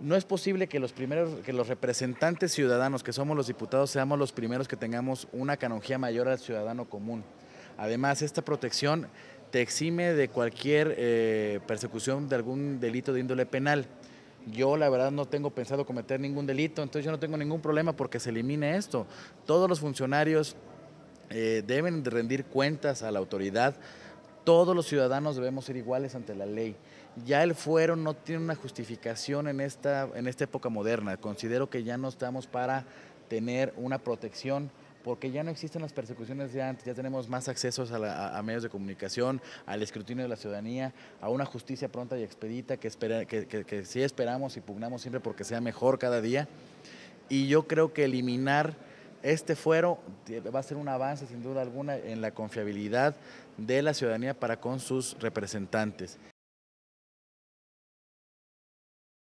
no es posible que los primeros, que los representantes ciudadanos, que somos los diputados, seamos los primeros que tengamos una canonjía mayor al ciudadano común. Además, esta protección te exime de cualquier eh, persecución de algún delito de índole penal. Yo la verdad no tengo pensado cometer ningún delito, entonces yo no tengo ningún problema porque se elimine esto. Todos los funcionarios eh, deben rendir cuentas a la autoridad todos los ciudadanos debemos ser iguales ante la ley. Ya el fuero no tiene una justificación en esta, en esta época moderna. Considero que ya no estamos para tener una protección porque ya no existen las persecuciones de antes, ya tenemos más accesos a, medios de comunicación, al escrutinio de la ciudadanía, a una justicia pronta y expedita que, que, que sí esperamos y pugnamos siempre porque sea mejor cada día. Y yo creo que eliminar este fuero va a ser un avance sin duda alguna en la confiabilidad de la ciudadanía para con sus representantes.